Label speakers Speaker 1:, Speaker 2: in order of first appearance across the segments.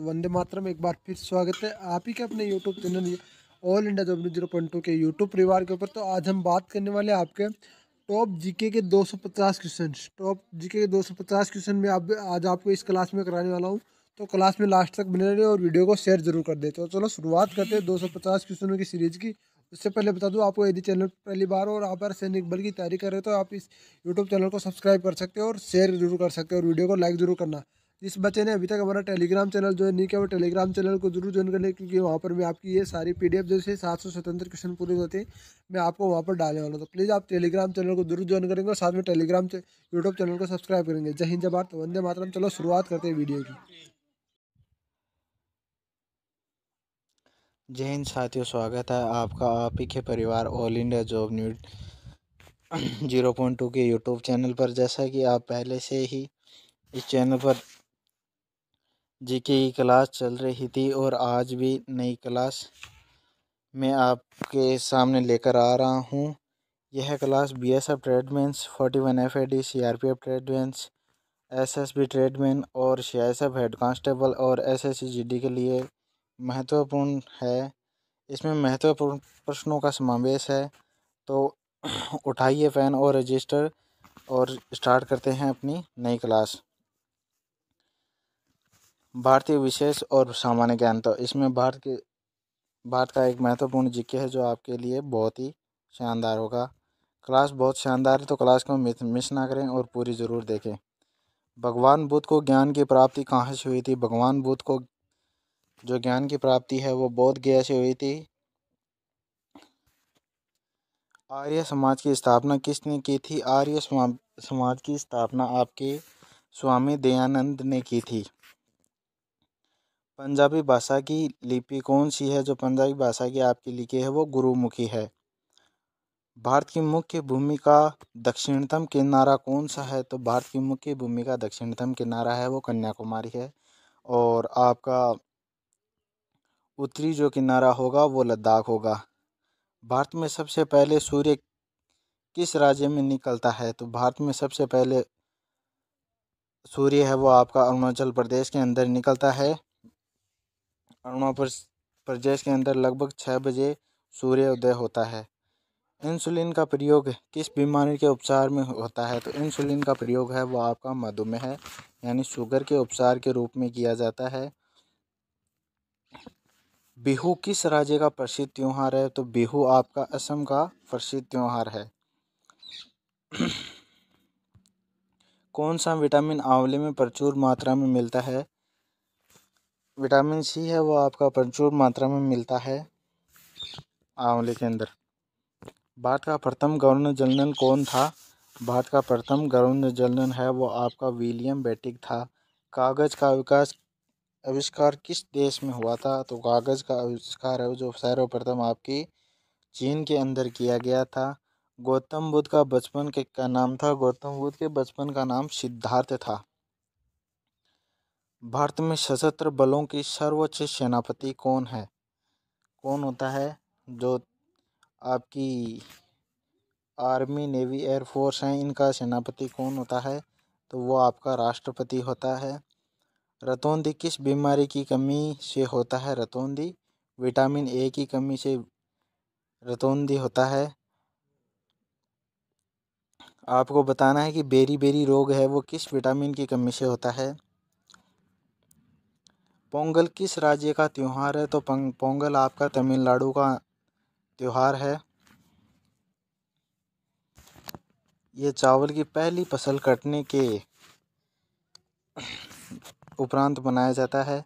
Speaker 1: तो वंदे मातरम एक बार फिर स्वागत है आप ही के अपने YouTube channel all India W zero point two के यूट्यूब परिवार के ऊपर तो आज हम बात करने वाले हैं आपके टॉप जीके के 250 क्वेश्चन टॉप जीके के 250 क्वेश्चन में आप आज आपको इस क्लास में कराने वाला हूँ तो क्लास में लास्ट तक बने रहे और वीडियो को शेयर जरूर कर दे तो चलो शुरुआत करते हैं पचास क्वेश्चनों की सीरीज की उससे पहले बता दूं आपको यदि चैनल पहली बार और आप सैनिक बल की तैयारी कर रहे हो तो आप इस यूट्यूब चैनल को सब्सक्राइब कर सकते हो और शेयर जरूर कर सकते हो और वीडियो को लाइक जरूर करना जिस बच्चे ने अभी तक हमारा टेलीग्राम चैनल ज्वाइन नहीं किया वो टेलीग्राम चैनल को जरूर ज्वाइन कर लें क्योंकि वहाँ पर मैं आपकी ये सारी पी जैसे सात सौ स्वतंत्र क्वेश्चन पूरे होते हैं मैं आपको वहाँ पर डालने वाला हूँ तो प्लीज़ आप टेलीग्राम चैनल को जरूर ज्वाइन करेंगे और साथ में टेलीग्राम यूट्यूब चैनल को सब्सक्राइब करेंगे जय हिंद जय भारत वंदे मातरम चलो शुरुआत करते हैं वीडियो की जय हिंद साथियों स्वागत है आपका आप ही के परिवार all India job news zero point two के यूट्यूब चैनल पर जैसा कि आप पहले से ही इस चैनल पर जीके की क्लास चल रही थी और आज भी नई क्लास मैं आपके सामने लेकर आ रहा हूँ यह class B S F tradesmen forty one F A D C R P F tradesmen S S B tradesman और C S F head constable और S S C G D के लिए महत्वपूर्ण है इसमें महत्वपूर्ण प्रश्नों का समावेश है तो उठाइए फ़ैन और रजिस्टर और स्टार्ट करते हैं अपनी नई क्लास भारतीय विशेष और सामान्य ज्ञान तो इसमें भारत के भारत का एक महत्वपूर्ण जिक्र है जो आपके लिए बहुत ही शानदार होगा क्लास बहुत शानदार है तो क्लास को मिस ना करें और पूरी ज़रूर देखें भगवान बुद्ध को ज्ञान की प्राप्ति कहाँ से हुई थी भगवान बुद्ध को जो ज्ञान की प्राप्ति है वो बौद्ध गया से हुई थी आर्य समाज की स्थापना किसने की थी आर्य समाज की स्थापना आपके स्वामी दयानंद ने की थी पंजाबी भाषा की लिपि कौन सी है जो पंजाबी भाषा की आपकी लिखी है वो गुरुमुखी है भारत की मुख्य भूमि का दक्षिणतम किनारा कौन सा है तो भारत की मुख्य भूमि का दक्षिणतम किनारा है वो कन्याकुमारी है और आपका उत्तरी जो किनारा होगा वो लद्दाख होगा भारत में सबसे पहले सूर्य किस राज्य में निकलता है तो भारत में सबसे पहले सूर्य है वो आपका अरुणाचल प्रदेश के अंदर निकलता है अरुणा प्रदेश के अंदर लगभग छः बजे सूर्य उदय होता है इंसुलिन का प्रयोग किस बीमारी के उपचार में होता है तो इंसुलिन का प्रयोग है वो आपका मधुमेह है यानी शुगर के उपचार के रूप में किया जाता है बिहू किस राज्य का प्रसिद्ध त्यौहार है तो बिहू आपका असम का प्रसिद्ध त्यौहार है कौन सा विटामिन आंवले में प्रचुर मात्रा में मिलता है विटामिन सी है वो आपका प्रचुर मात्रा में मिलता है आंवले के अंदर भारत का प्रथम गवर्नर जनरल कौन था भारत का प्रथम गवर्नर जनरल है वो आपका विलियम बेटिक था कागज़ का विकास आविष्कार किस देश में हुआ था तो कागज़ का आविष्कार है जो सर्वप्रथम आपकी चीन के अंदर किया गया था गौतम बुद्ध का बचपन के का नाम था गौतम बुद्ध के बचपन का नाम सिद्धार्थ था भारत में सशस्त्र बलों की सर्वोच्च सेनापति कौन है कौन होता है जो आपकी आर्मी नेवी एयरफोर्स हैं इनका सेनापति कौन होता है तो वो आपका राष्ट्रपति होता है रतौंदी किस बीमारी की कमी से होता है रतौंदी विटामिन ए की कमी से रतौंदी होता है आपको बताना है कि बेरी बेरी रोग है वो किस विटामिन की कमी से होता है पोंगल किस राज्य का त्यौहार है तो पोंगल आपका तमिलनाडु का त्यौहार है ये चावल की पहली फसल कटने के उपरांत मनाया जाता है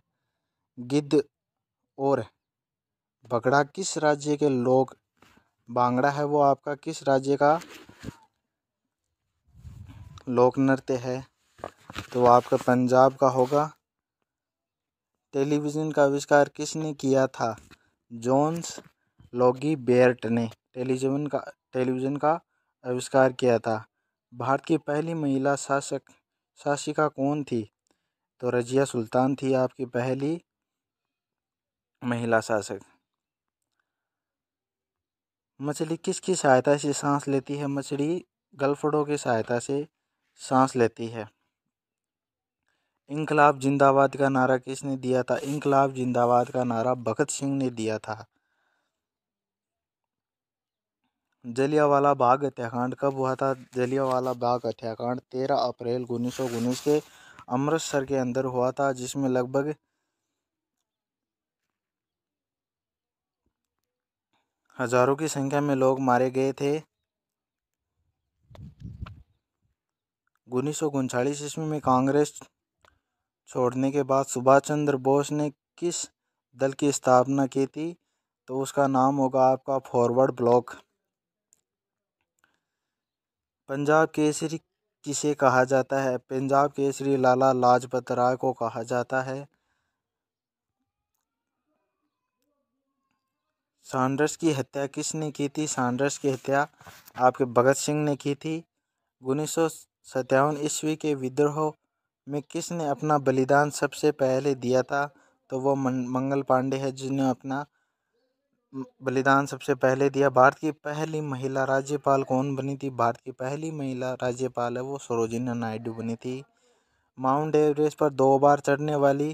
Speaker 1: गिद्ध और बगड़ा किस राज्य के लोग बांगड़ा है वो आपका किस राज्य का लोक नृत्य है तो आपका पंजाब का होगा टेलीविज़न का आविष्कार किसने किया था जॉन्स लॉगी बेर्ट ने टेलीविज़न का टेलीविज़न का आविष्कार किया था भारत की पहली महिला शासक शासिका कौन थी तो रजिया सुल्तान थी आपकी पहली महिला शासक मछली किसकी सहायता से सांस लेती है मछली गलफड़ों की सहायता से सांस लेती है इनकलाब जिंदाबाद का नारा किसने दिया था इनकलाब जिंदाबाद का नारा भगत सिंह ने दिया था जलियावाला बाग हत्याकांड कब हुआ था जलियावाला बाग हत्याकांड तेरह अप्रैल उन्नीस सौ उन्नीस के अमृतसर के अंदर हुआ था जिसमें लगभग हजारों की संख्या में लोग मारे गए थे उन्नीस सौ उनचालीस ईस्वी में कांग्रेस छोड़ने के बाद सुभाष चंद्र बोस ने किस दल की स्थापना की थी तो उसका नाम होगा आपका फॉरवर्ड ब्लॉक पंजाब केसरी किसे कहा जाता है पंजाब केसरी लाला लाजपत राय को कहा जाता है सांडर्स की हत्या किसने की थी सांडर्स की हत्या आपके भगत सिंह ने की थी उन्नीस सौ ईस्वी के विद्रोह में किसने अपना बलिदान सबसे पहले दिया था तो वो मंगल पांडे है जिन्होंने अपना बलिदान सबसे पहले दिया भारत की पहली महिला राज्यपाल कौन बनी थी भारत की पहली महिला राज्यपाल है वो सरोजिनी नायडू बनी थी माउंट एवरेस्ट पर दो बार चढ़ने वाली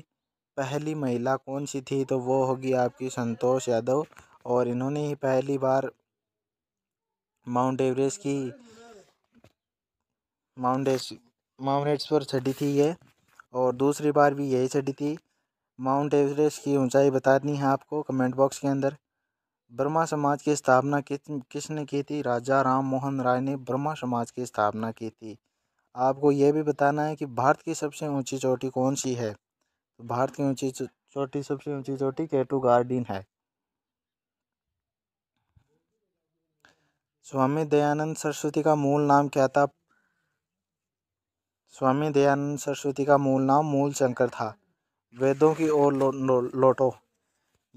Speaker 1: पहली महिला कौन सी थी तो वो होगी आपकी संतोष यादव और इन्होंने ही पहली बार माउंट एवरेस्ट की माउंट माउंट पर चढ़ी थी ये और दूसरी बार भी यही चढ़ी थी माउंट एवरेस्ट की ऊंचाई बतानी है आपको कमेंट बॉक्स के अंदर ब्रह्मा समाज की स्थापना कित किसने की थी राजा राम मोहन राय ने ब्रह्मा समाज की स्थापना की थी आपको ये भी बताना है कि भारत की सबसे ऊंची चोटी कौन सी है तो भारत की ऊंची चोटी सबसे ऊंची चोटी केटू गार्डन है स्वामी दयानंद सरस्वती का मूल नाम क्या था स्वामी दयानंद सरस्वती का मूल नाम मूल शंकर था वेदों की ओर लो, लो, लौटो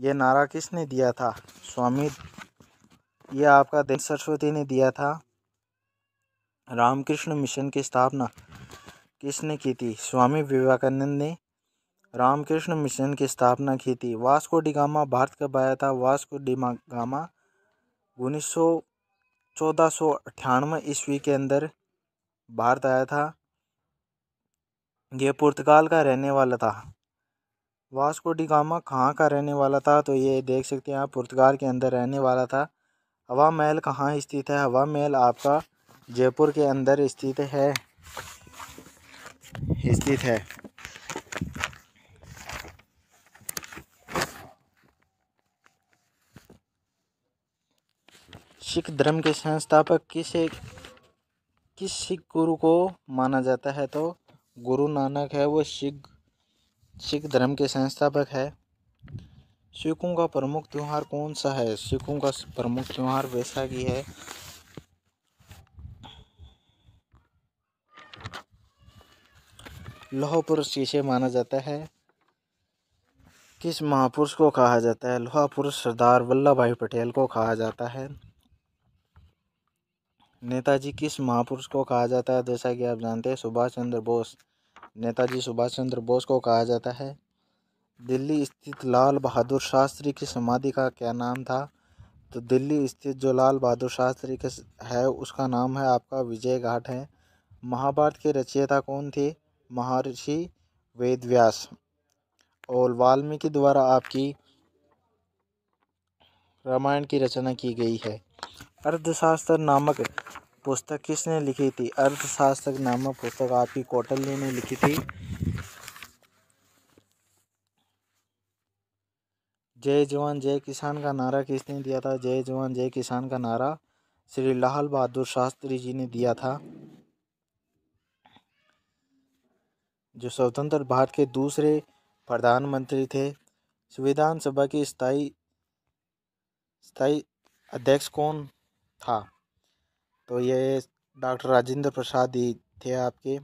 Speaker 1: ये नारा किसने दिया था स्वामी ये आपका दयानंद सरस्वती ने दिया था रामकृष्ण मिशन की स्थापना किसने की थी स्वामी विवेकानंद ने रामकृष्ण मिशन की स्थापना की थी वास्को डिगामा भारत कब आया था वास्को डिमागामा उन्नीस सौ चौदह सौ अट्ठानवे ईस्वी के अंदर भारत आया था ये पुर्तगाल का रहने वाला था वास्को डिगामा कहाँ का रहने वाला था तो ये देख सकते हैं आप पुर्तगाल के अंदर रहने वाला था हवा महल कहाँ स्थित है हवा महल आपका जयपुर के अंदर स्थित है स्थित है सिख धर्म के संस्थापक किस किस सिख गुरु को माना जाता है तो गुरु नानक है वो सिख सिख धर्म के संस्थापक है सिखों का प्रमुख त्यौहार कौन सा है सिखों का प्रमुख त्यौहार वैसाखी है लौह पुरुष किसे माना जाता है किस महापुरुष को कहा जाता है लोहा पुरुष सरदार वल्लभ भाई पटेल को कहा जाता है नेताजी किस महापुरुष को कहा जाता है जैसा कि आप जानते हैं सुभाष चंद्र बोस नेताजी सुभाष चंद्र बोस को कहा जाता है दिल्ली स्थित लाल बहादुर शास्त्री की समाधि का क्या नाम था तो दिल्ली स्थित जो लाल बहादुर शास्त्री के है उसका नाम है आपका विजय घाट है महाभारत की रचयिता कौन थी महर्षि वेद व्यास और वाल्मीकि द्वारा आपकी रामायण की रचना की गई है अर्थशास्त्र नामक पुस्तक किसने लिखी थी अर्थशास्त्र नामक पुस्तक आपकी कौटल्य ने लिखी थी जय जवान जय किसान का नारा किसने दिया था जय जवान जय किसान का नारा श्री लाल बहादुर शास्त्री जी ने दिया था जो स्वतंत्र भारत के दूसरे प्रधानमंत्री थे संविधान सभा के स्थायी स्थायी अध्यक्ष कौन था तो ये डॉक्टर राजेंद्र प्रसाद ही थे आपके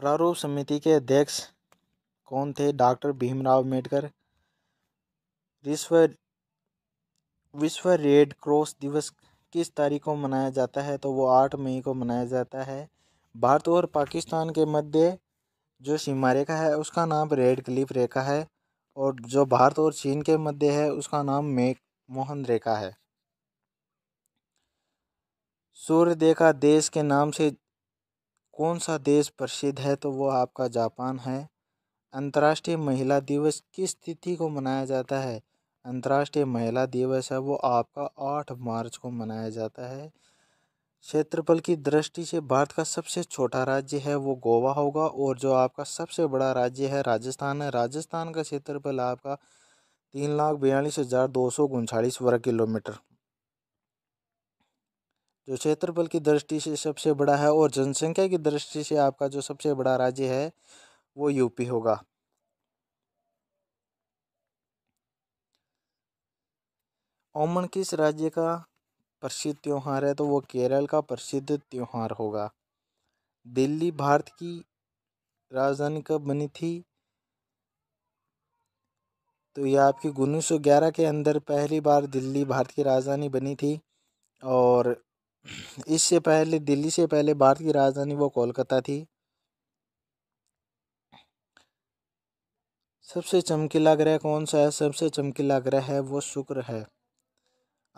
Speaker 1: प्रारूप समिति के अध्यक्ष कौन थे डॉक्टर भीमराव अम्बेडकर विश्व विश्व रेड क्रॉस दिवस किस तारीख को मनाया जाता है तो वो आठ मई को मनाया जाता है भारत और पाकिस्तान के मध्य जो सीमा रेखा है उसका नाम रेड क्लिफ रेखा है और जो भारत और चीन के मध्य है उसका नाम मेक मोहन रेखा है सूर्य देखा देश के नाम से कौन सा देश प्रसिद्ध है तो वो आपका जापान है अंतर्राष्ट्रीय महिला दिवस किस तिथि को मनाया जाता है अंतर्राष्ट्रीय महिला दिवस है वो आपका आठ मार्च को मनाया जाता है क्षेत्रफल की दृष्टि से भारत का सबसे छोटा राज्य है वो गोवा होगा और जो आपका सबसे बड़ा राज्य है राजस्थान है राजस्थान का क्षेत्रफल आपका तीन लाख बयालीस हज़ार दो सौ उनचालीस वर्ग किलोमीटर जो क्षेत्रफल की दृष्टि से सबसे बड़ा है और जनसंख्या की दृष्टि से आपका जो सबसे बड़ा राज्य है वो यूपी होगा ओमन किस राज्य का प्रसिद्ध त्यौहार है तो वो केरल का प्रसिद्ध त्यौहार होगा दिल्ली भारत की राजधानी कब बनी थी तो ये आपकी उन्नीस सौ ग्यारह के अंदर पहली बार दिल्ली भारत की राजधानी बनी थी और इससे पहले दिल्ली से पहले भारत की राजधानी वो कोलकाता थी सबसे चमकीला ग्रह कौन सा है सबसे चमकीला ग्रह है वो शुक्र है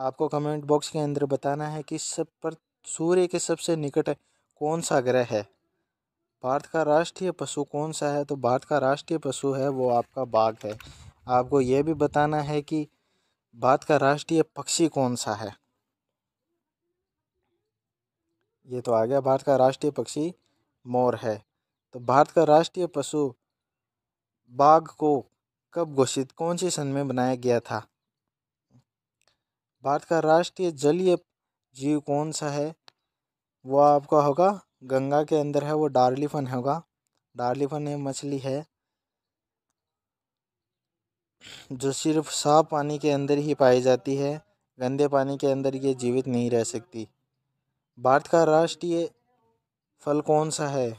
Speaker 1: आपको कमेंट बॉक्स के अंदर बताना है कि सब पर सूर्य के सबसे निकट कौन सा ग्रह है भारत का राष्ट्रीय पशु कौन सा है तो भारत का राष्ट्रीय पशु है वो आपका बाघ है आपको यह भी बताना है कि भारत का राष्ट्रीय पक्षी कौन सा है ये तो आ गया भारत का राष्ट्रीय पक्षी मोर है तो भारत का राष्ट्रीय पशु बाघ को कब घोषित कौन सी सन में बनाया गया था भारत का राष्ट्रीय जलीय जीव कौन सा है वो आपका होगा गंगा के अंदर है वो डार्लीफन होगा डार्लीफन ये मछली है जो सिर्फ साफ पानी के अंदर ही पाई जाती है गंदे पानी के अंदर ये जीवित नहीं रह सकती भारत का राष्ट्रीय फल कौन सा है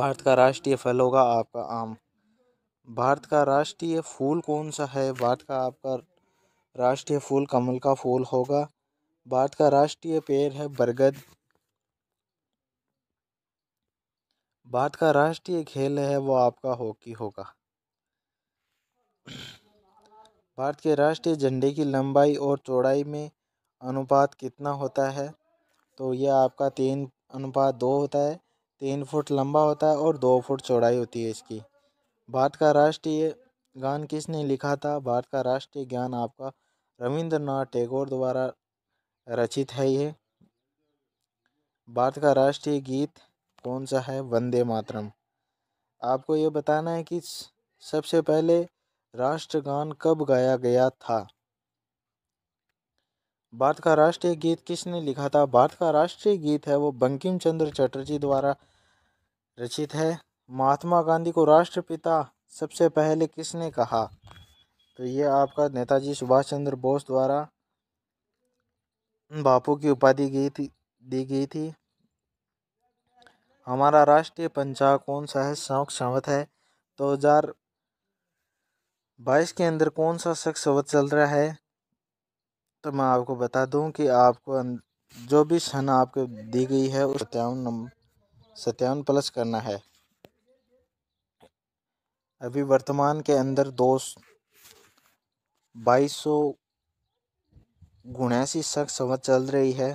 Speaker 1: भारत का राष्ट्रीय फल होगा आपका आम भारत का राष्ट्रीय फूल कौन सा है भारत का आपका राष्ट्रीय फूल कमल का फूल होगा भारत का राष्ट्रीय पेड़ है बरगद भारत का राष्ट्रीय खेल है वो आपका हॉकी होगा भारत के राष्ट्रीय झंडे की लंबाई और चौड़ाई में अनुपात कितना होता है तो यह आपका तीन अनुपात दो होता है तीन फुट लंबा होता है और दो फुट चौड़ाई होती है इसकी भारत का राष्ट्रीय गान किसने लिखा था भारत का राष्ट्रीय ज्ञान आपका रविंद्रनाथ टैगोर द्वारा रचित है ये भारत का राष्ट्रीय गीत कौन सा है वंदे मातरम आपको ये बताना है कि सबसे पहले राष्ट्रगान कब गाया गया था भारत का राष्ट्रीय गीत किसने लिखा था भारत का राष्ट्रीय गीत है वो बंकिम चंद्र चटर्जी द्वारा रचित है महात्मा गांधी को राष्ट्रपिता सबसे पहले किसने कहा तो ये आपका नेताजी सुभाष चंद्र बोस द्वारा बापू की उपाधि गई थी दी गई थी हमारा राष्ट्रीय पंचा कौन सा है शौक संवत है दो हजार बाईस के अंदर कौन सा शख्स संवत चल रहा है तो मैं आपको बता दूं कि आपको जो भी सन आपको दी गई है उस सत्यावन सत्यावन प्लस करना है अभी वर्तमान के अंदर दो बाईस सौ गुणैसी समझ चल रही है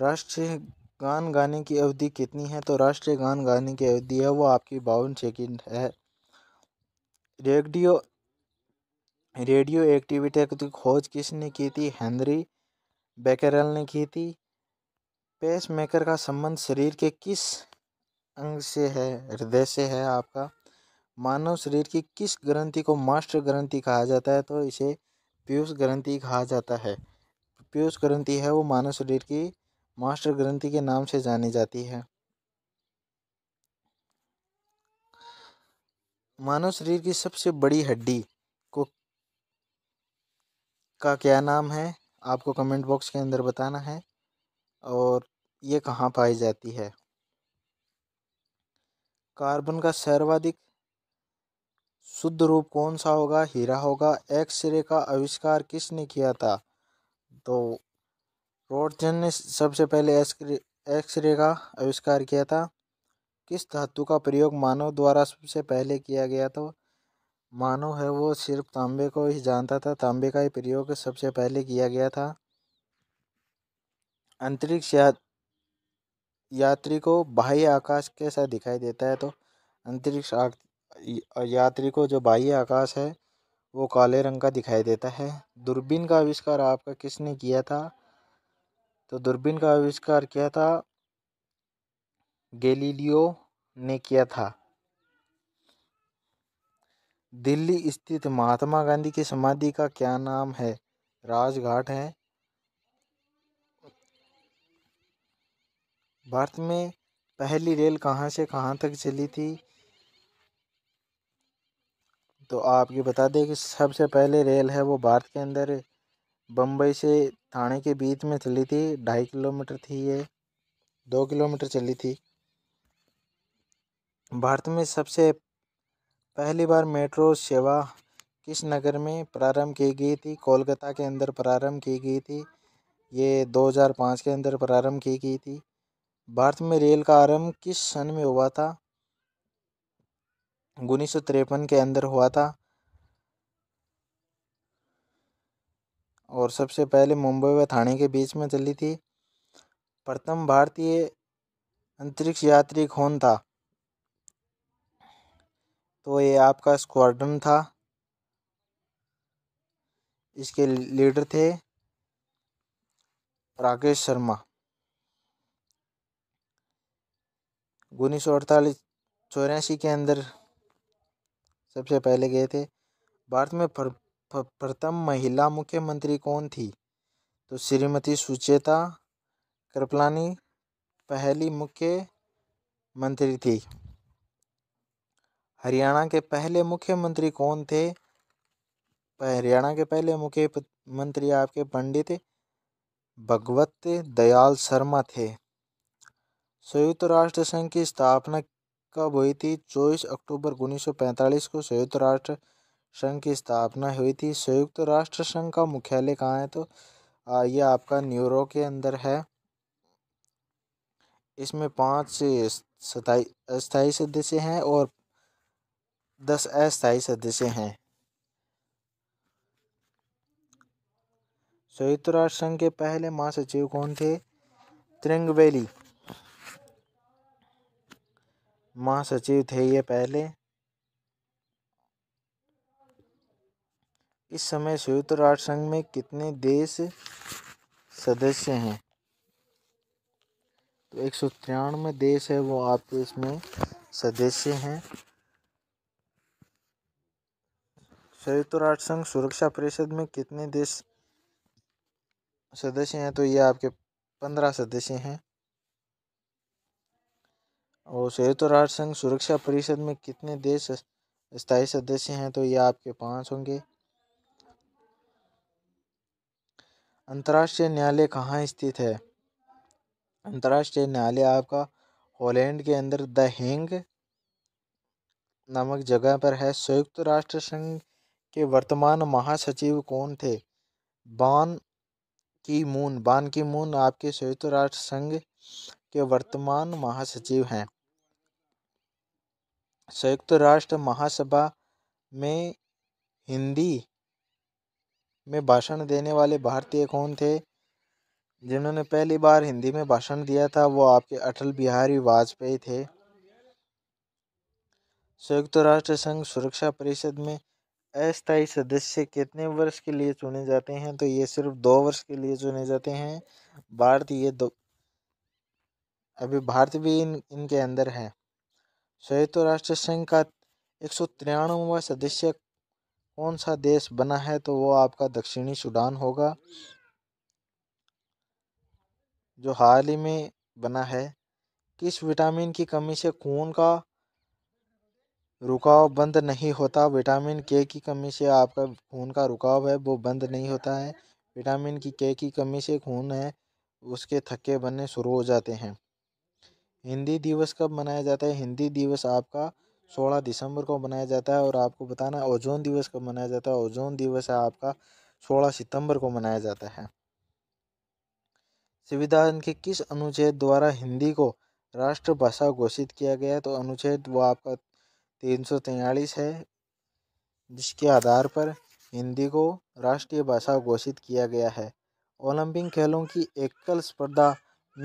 Speaker 1: राष्ट्रीय गान गाने की अवधि कितनी है तो राष्ट्रीय गान गाने की अवधि है वो आपकी बावन सेकेंड है रेडियो रेडियो एक्टिविटी की खोज किसने की थी हेनरी बेकरल ने की थी पेसमेकर का संबंध शरीर के किस अंग से है हृदय से है आपका मानव शरीर की किस ग्रंथि को मास्टर ग्रंथि कहा जाता है तो इसे पीयूष ग्रंथि कहा जाता है पीयूष ग्रंथि है वो मानव शरीर की मास्टर ग्रंथि के नाम से जानी जाती है मानव शरीर की सबसे बड़ी हड्डी को का क्या नाम है आपको कमेंट बॉक्स के अंदर बताना है और ये कहाँ पाई जाती है कार्बन का सर्वाधिक शुद्ध रूप कौन सा होगा हीरा होगा एक्सरे का आविष्कार किसने किया था तो रोडजन ने सबसे पहले एक्सरे का आविष्कार किया था किस धातु का प्रयोग मानव द्वारा सबसे पहले किया गया था मानव है वो सिर्फ तांबे को ही जानता था तांबे का ही प्रयोग सबसे पहले किया गया था अंतरिक्ष या यात्री को बाह्य आकाश कैसा दिखाई देता है तो अंतरिक्ष यात्री को जो बाह्य आकाश है वो काले रंग का दिखाई देता है दूरबीन का आविष्कार आपका किसने किया था तो दूरबीन का आविष्कार किया था गैलीलियो ने किया था दिल्ली स्थित महात्मा गांधी की समाधि का क्या नाम है राजघाट है भारत में पहली रेल कहाँ से कहाँ तक चली थी तो आप ये बता दें कि सबसे पहले रेल है वो भारत के अंदर बम्बई से थाने के बीच में चली थी ढाई किलोमीटर थी ये दो किलोमीटर चली थी भारत में सबसे पहली बार मेट्रो सेवा किस नगर में प्रारंभ की गई थी कोलकाता के अंदर प्रारंभ की गई थी ये 2005 के अंदर प्रारंभ की गई थी भारत में रेल का आरंभ किस सन में हुआ था उन्नीस सौ तिरपन के अंदर हुआ था और सबसे पहले मुंबई व थाने के बीच में चली थी प्रथम भारतीय अंतरिक्ष यात्री कौन था तो ये आपका स्क्वाड्रन था इसके लीडर थे राकेश शर्मा उन्नीस सौ अड़तालीस चौरासी के अंदर सबसे पहले गए थे भारत में प्रथम महिला मुख्यमंत्री कौन थी तो श्रीमती सुचेता कृपलानी पहली मुख्य मंत्री थी हरियाणा के पहले मुख्यमंत्री कौन थे हरियाणा के पहले मुख्यमंत्री आपके पंडित भगवत दयाल शर्मा थे संयुक्त राष्ट्र संघ की स्थापना कब हुई थी चौबीस अक्टूबर 1945 को संयुक्त राष्ट्र संघ की स्थापना हुई थी संयुक्त राष्ट्र संघ का मुख्यालय कहाँ है तो ये आपका न्यूरो के अंदर है इसमें पाँच से सताई अस्थायी सदस्य हैं और दस अस्थायी सदस्य हैं संयुक्त राष्ट्र संघ के पहले महासचिव कौन थे त्रिंगवेली महासचिव थे ये पहले इस समय संयुक्त राष्ट्र संघ में कितने देश सदस्य हैं तो एक सौ तिरानवे देश है वो आपके इसमें सदस्य हैं संयुक्त राष्ट्र संघ सुरक्षा परिषद में कितने देश सदस्य हैं तो ये आपके पंद्रह सदस्य हैं और संयुक्त राष्ट्र संघ सुरक्षा परिषद में कितने देश स्थायी सदस्य हैं तो ये आपके पांच होंगे अंतर्राष्ट्रीय न्यायालय कहाँ स्थित है अंतर्राष्ट्रीय न्यायालय आपका हॉलैंड के अंदर द हेंग नामक जगह पर है संयुक्त राष्ट्र संघ के वर्तमान महासचिव कौन थे बान की मून बान की मून आपके संयुक्त राष्ट्र संघ के वर्तमान महासचिव हैं संयुक्त राष्ट्र महासभा में हिंदी में भाषण देने वाले भारतीय कौन थे जिन्होंने पहली बार हिंदी में भाषण दिया था वो आपके अटल बिहारी वाजपेयी थे संयुक्त राष्ट्र संघ सुरक्षा परिषद में अस्थायी सदस्य कितने वर्ष के लिए चुने जाते हैं तो ये सिर्फ दो वर्ष के लिए चुने जाते हैं भारत ये दो अभी भारत भी इन इनके अंदर है संयुक्त राष्ट्र संघ का एक सौ तिरानवा सदस्य कौन सा देश बना है तो वो आपका दक्षिणी सूडान होगा जो हाल ही में बना है किस विटामिन की कमी से खून का रुकाव बंद नहीं होता विटामिन के की कमी से आपका खून का रुकाव है वो बंद नहीं होता है विटामिन की के की कमी से खून है उसके थक्के बनने शुरू हो जाते हैं हिंदी दिवस कब मनाया जाता है हिंदी दिवस आपका सोलह दिसंबर को मनाया जाता है और आपको बताना ओजोन दिवस कब मनाया जाता है ओजोन दिवस है आपका सोलह सितंबर को मनाया जाता है संविधान के किस अनुच्छेद द्वारा हिंदी को राष्ट्रभाषा घोषित किया गया तो अनुच्छेद वो आपका तीन सौ तैंतालीस है जिसके आधार पर हिंदी को राष्ट्रीय भाषा घोषित किया गया है ओलंपिक खेलों की एकल स्पर्धा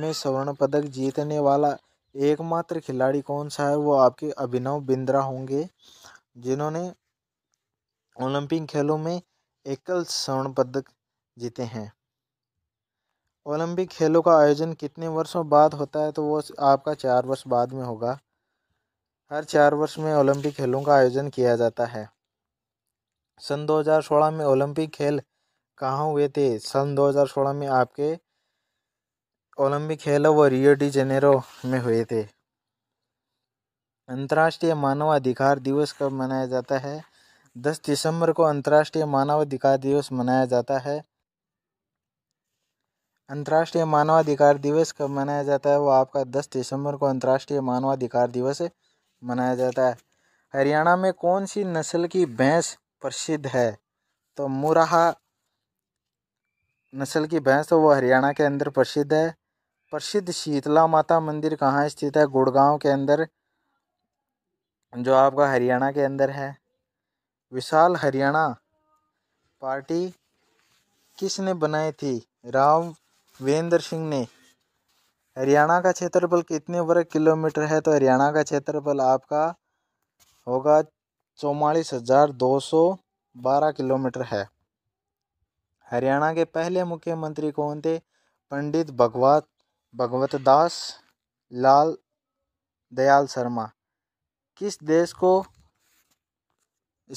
Speaker 1: में स्वर्ण पदक जीतने वाला एकमात्र खिलाड़ी कौन सा है वो आपके अभिनव बिंद्रा होंगे जिन्होंने ओलंपिक खेलों में एकल स्वर्ण पदक जीते हैं ओलंपिक खेलों का आयोजन कितने वर्षों बाद होता है तो वो आपका चार वर्ष बाद में होगा हर चार वर्ष में ओलंपिक खेलों का आयोजन किया जाता है सन 2016 में ओलंपिक खेल कहाँ हुए थे सन 2016 में आपके ओलंपिक खेल वो रियो डी जेनेरो में हुए थे अंतर्राष्ट्रीय मानवाधिकार दिवस कब मनाया जाता है दस दिसंबर को अंतर्राष्ट्रीय मानवाधिकार दिवस मनाया जाता है अंतर्राष्ट्रीय मानवाधिकार दिवस कब मनाया जाता है वो आपका दस दिसंबर को अंतर्राष्ट्रीय मानवाधिकार दिवस मनाया जाता है हरियाणा में कौन सी नस्ल की भैंस प्रसिद्ध है तो मुराहा नस्ल की भैंस तो वो हरियाणा के अंदर प्रसिद्ध है प्रसिद्ध शीतला माता मंदिर कहाँ स्थित है गुड़गांव के अंदर जो आपका हरियाणा के अंदर है विशाल हरियाणा पार्टी किसने बनाई थी राव वेंद्र सिंह ने हरियाणा का क्षेत्रफल कितने वर्ग किलोमीटर है तो हरियाणा का क्षेत्रफल आपका होगा चौवालीस हजार दो सौ बारह किलोमीटर है हरियाणा के पहले मुख्यमंत्री कौन थे पंडित भगवत भगवत दास लाल दयाल शर्मा किस देश को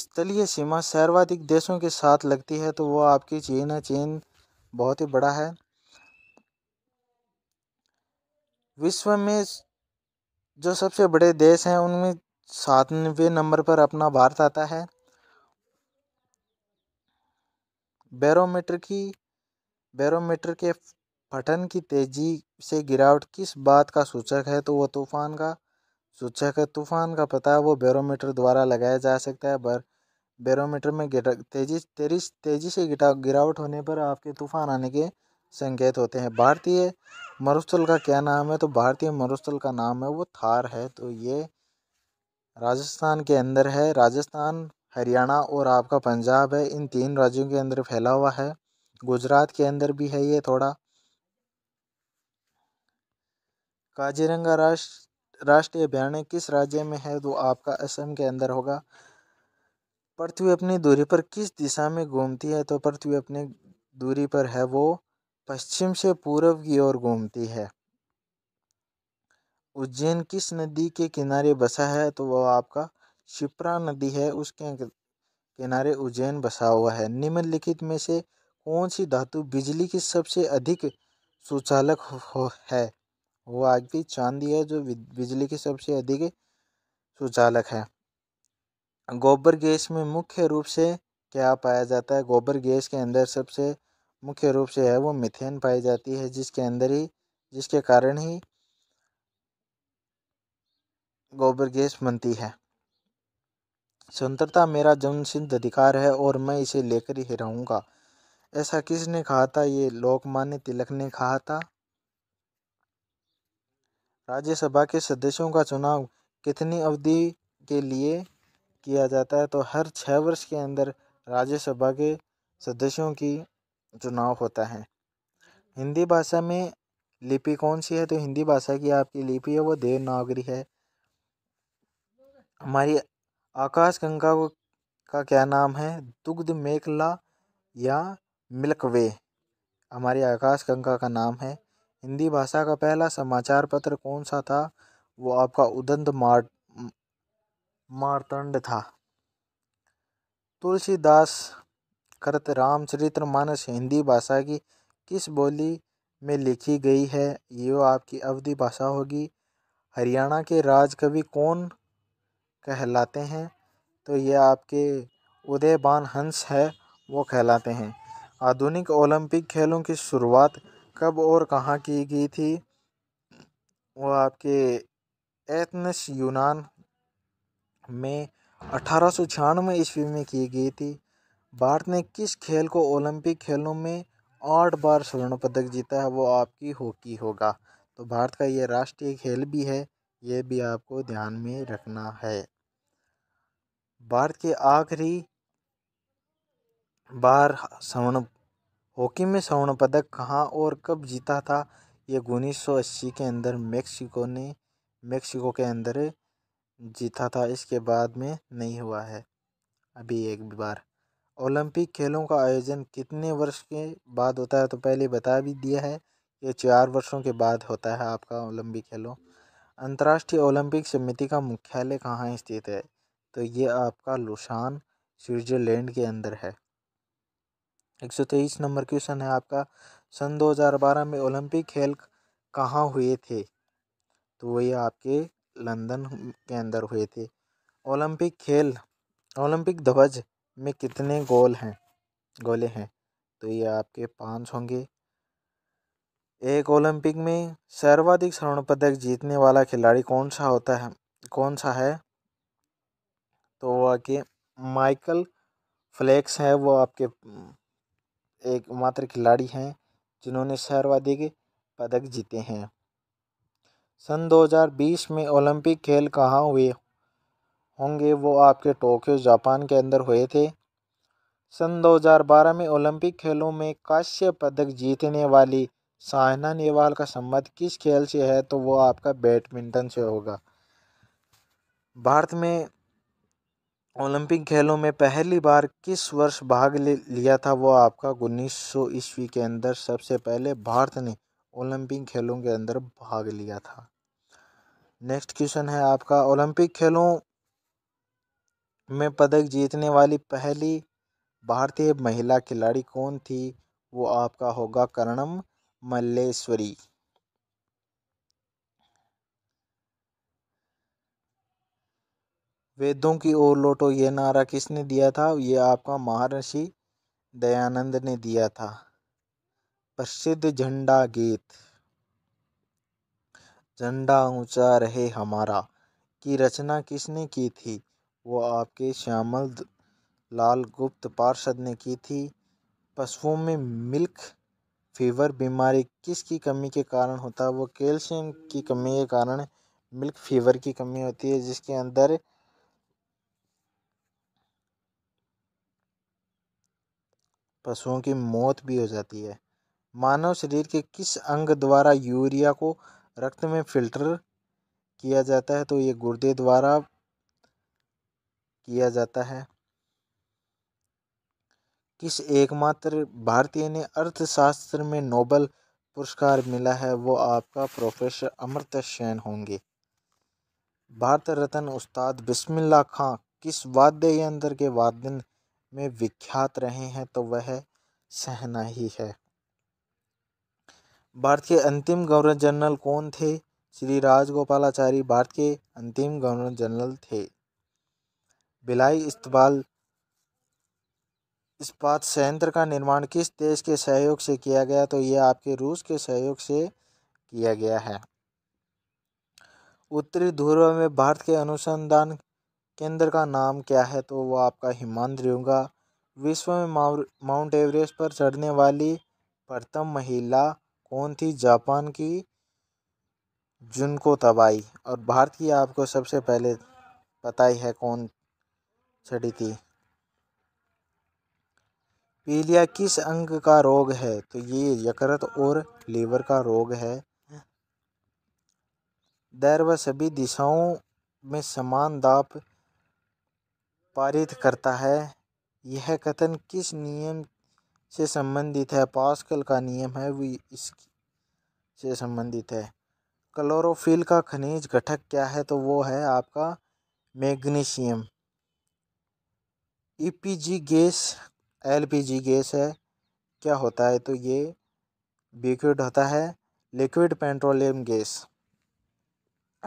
Speaker 1: स्थलीय सीमा सर्वाधिक देशों के साथ लगती है तो वो आपकी चीन है चीन बहुत ही बड़ा है विश्व में जो सबसे बड़े देश हैं उनमें सातवें नंबर पर अपना भारत आता है बैरोमीटर की बैरोमीटर के पठन की तेजी से गिरावट किस बात का सूचक है तो वह तूफान का सूचक है तूफान का पता वो बैरोमीटर द्वारा लगाया जा सकता है बर बैरोमीटर में तेजी तेजी तेजी से गिरावट होने पर आपके तूफान आने के संकेत होते हैं भारतीय मरुस्थल का क्या नाम है तो भारतीय मरुस्थल का नाम है वो थार है तो ये राजस्थान के अंदर है राजस्थान हरियाणा और आपका पंजाब है इन तीन राज्यों के अंदर फैला हुआ है गुजरात के अंदर भी है ये थोड़ा काजीरंगा राष्ट्र राष्ट्रीय अभ्यारण्य किस राज्य में है वो आपका असम के अंदर होगा पृथ्वी अपनी दूरी पर किस दिशा में घूमती है तो पृथ्वी अपनी दूरी पर है वो पश्चिम से पूर्व की ओर घूमती है उज्जैन किस नदी के किनारे बसा है तो वह आपका शिप्रा नदी है उसके किनारे उज्जैन बसा हुआ है निम्नलिखित में से कौन सी धातु बिजली की सबसे अधिक सुचालक है वो आज भी चांदी है जो बिजली की सबसे अधिक सुचालक है गोबर गैस में मुख्य रूप से क्या पाया जाता है गोबर गैस के अंदर सबसे मुख्य रूप से है वो मिथेन पाई जाती है जिसके अंदर ही जिसके कारण ही गोबर गैस बनती है स्वतंत्रता मेरा जन्मसिद्ध अधिकार है और मैं इसे लेकर ही रहूँगा ऐसा किसने कहा था ये लोकमान्य तिलक ने कहा था राज्यसभा के सदस्यों का चुनाव कितनी अवधि के लिए किया जाता है तो हर छः वर्ष के अंदर राज्यसभा के सदस्यों की चुनाव होता है हिंदी भाषा में लिपि कौन सी है तो हिंदी भाषा की आपकी लिपि है वो देवनागरी है हमारी आकाश गंगा का क्या नाम है दुग्ध मेखला या मिल्क वे हमारी आकाश गंगा का नाम है हिंदी भाषा का पहला समाचार पत्र कौन सा था वो आपका उदंत मार मारतंड था तुलसीदास करत रामचरित्र मानस हिंदी भाषा की किस बोली में लिखी गई है ये आपकी अवधि भाषा होगी हरियाणा के राजकवि कौन कहलाते हैं तो ये आपके उदयबान हंस है वो कहलाते हैं आधुनिक ओलंपिक खेलों की शुरुआत कब और कहाँ की गई थी वो आपके एथनस यूनान में अठारह सौ छियानवे ईस्वी में की गई थी भारत ने किस खेल को ओलंपिक खेलों में आठ बार स्वर्ण पदक जीता है वो आपकी हॉकी होगा तो भारत का ये राष्ट्रीय खेल भी है ये भी आपको ध्यान में रखना है भारत के आखिरी बार स्वर्ण हॉकी में स्वर्ण पदक कहाँ और कब जीता था ये उन्नीस सौ अस्सी के अंदर मेक्सिको ने मेक्सिको के अंदर जीता था इसके बाद में नहीं हुआ है अभी एक बार ओलंपिक खेलों का आयोजन कितने वर्ष के बाद होता है तो पहले बता भी दिया है कि चार वर्षों के बाद होता है आपका ओलंपिक खेलों अंतर्राष्ट्रीय ओलंपिक समिति का मुख्यालय कहाँ स्थित है तो ये आपका लुसान स्विट्ज़रलैंड के अंदर है एक सौ तेईस नंबर क्वेश्चन है आपका सन 2012 में ओलंपिक खेल कहाँ हुए थे तो वही आपके लंदन के अंदर हुए थे ओलंपिक खेल ओलंपिक ध्वज में कितने गोल हैं गोले हैं तो ये आपके पाँच होंगे एक ओलंपिक में सर्वाधिक स्वर्ण पदक जीतने वाला खिलाड़ी कौन सा होता है कौन सा है तो वो आके माइकल फ्लेक्स है वो आपके एकमात्र खिलाड़ी हैं जिन्होंने सर्वाधिक पदक जीते हैं सन 2020 में ओलंपिक खेल कहाँ हुए होंगे वो आपके टोक्यो जापान के अंदर हुए थे सन 2012 में ओलंपिक खेलों में कांस्य पदक जीतने वाली साहना नेवाल का संबंध किस खेल से है तो वो आपका बैडमिंटन से होगा भारत में ओलंपिक खेलों में पहली बार किस वर्ष भाग ले लिया था वो आपका उन्नीस सौ ईस्वी के अंदर सबसे पहले भारत ने ओलंपिक खेलों के अंदर भाग लिया था नेक्स्ट क्वेश्चन है आपका ओलंपिक खेलों में पदक जीतने वाली पहली भारतीय महिला खिलाड़ी कौन थी वो आपका होगा कर्णम मल्लेश्वरी वेदों की ओर लौटो यह नारा किसने दिया था ये आपका महर्षि दयानंद ने दिया था प्रसिद्ध झंडा गीत झंडा ऊंचा रहे हमारा की रचना किसने की थी वो आपके श्यामल लाल गुप्त पार्षद ने की थी पशुओं में मिल्क फीवर बीमारी किसकी कमी के कारण होता है वो कैल्शियम की कमी के कारण मिल्क फीवर की कमी होती है जिसके अंदर पशुओं की मौत भी हो जाती है मानव शरीर के किस अंग द्वारा यूरिया को रक्त में फिल्टर किया जाता है तो ये गुर्दे द्वारा किया जाता है किस एकमात्र भारतीय ने अर्थशास्त्र में नोबल पुरस्कार मिला है वो आपका प्रोफेसर अमृत सेन होंगे भारत रत्न उस्ताद बिस्मिल्ला खां किस वाद्य यंत्र के वादन में विख्यात रहे हैं तो वह सहना ही है भारत के अंतिम गवर्नर जनरल कौन थे श्री राजगोपालाचारी भारत के अंतिम गवर्नर जनरल थे बिलाई इस्तबाल इस्पात संयंत्र का निर्माण किस देश के सहयोग से किया गया तो यह आपके रूस के सहयोग से किया गया है उत्तरी ध्रुव में भारत के अनुसंधान केंद्र का नाम क्या है तो वो आपका हिमांद्री होगा विश्व में माउंट एवरेस्ट पर चढ़ने वाली प्रथम महिला कौन थी जापान की जुनको तबाई और भारत की आपको सबसे पहले पता ही है कौन चढ़ी थी पीलिया किस अंग का रोग है तो ये यकृत और लीवर का रोग है दैर व सभी दिशाओं में समान दाप पारित करता है यह कथन किस नियम से संबंधित है पास्कल का नियम है वो इस से संबंधित है क्लोरोफिल का खनिज घटक क्या है तो वो है आपका magnesium EPG gas LPG gas है क्या होता है तो ये लिक्विड होता है लिक्विड पेट्रोलियम गैस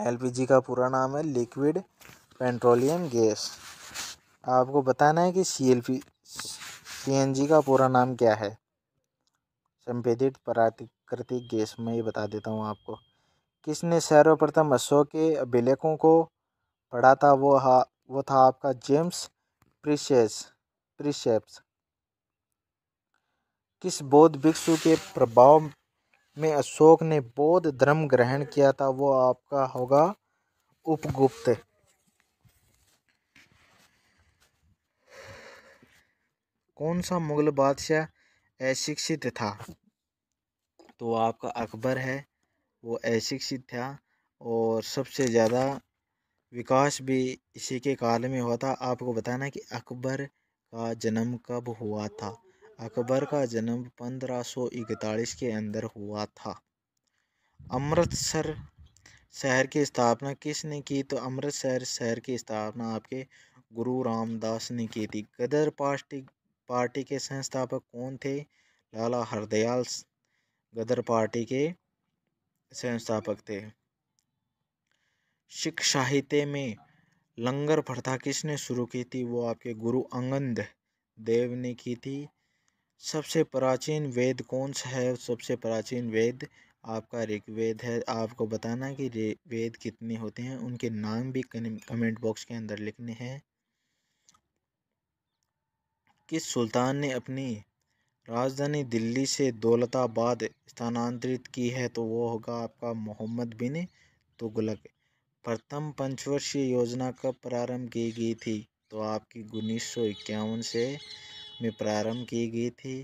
Speaker 1: एलपीजी का पूरा नाम है लिक्विड पेट्रोलियम गैस आपको बताना है कि C L P C N G का पूरा नाम क्या है संवेदित प्राकृतिक गैस में ये बता देता हूँ आपको किसने सर्वप्रथम अशोक के अभिलेखों को पढ़ा था वो हा वो था आपका जेम्स प्रिशेस प्रिशेप्स किस बौद्ध भिक्षु के प्रभाव में अशोक ने बौद्ध धर्म ग्रहण किया था वो आपका होगा उपगुप्त कौन सा मुग़ल बादशाह अशिक्षित था तो आपका अकबर है वो अशिक्षित था और सबसे ज़्यादा विकास भी इसी के काल में हुआ था आपको बताना कि अकबर का जन्म कब हुआ था अकबर का जन्म 1541 के अंदर हुआ था अमृतसर शहर की स्थापना किसने की तो अमृतसर शहर की स्थापना आपके गुरु रामदास ने की थी गदर पाष्टिक पार्टी के संस्थापक कौन थे लाला हरदयाल गदर पार्टी के संस्थापक थे सिख साहित्य में लंगर प्रथा किसने शुरू की थी वो आपके गुरु अंगद देव ने की थी सबसे प्राचीन वेद कौन सा है सबसे प्राचीन वेद आपका ऋग्वेद है आपको बताना कि वेद कितने होते हैं उनके नाम भी कमेंट बॉक्स के अंदर लिखने हैं किस सुल्तान ने अपनी राजधानी दिल्ली से दौलताबाद स्थानांतरित की है तो वो होगा आपका मोहम्मद बिन तुगलक प्रथम पंचवर्षीय योजना कब प्रारंभ की गई थी तो आपकी उन्नीस सौ इक्यावन से में प्रारंभ की गई थी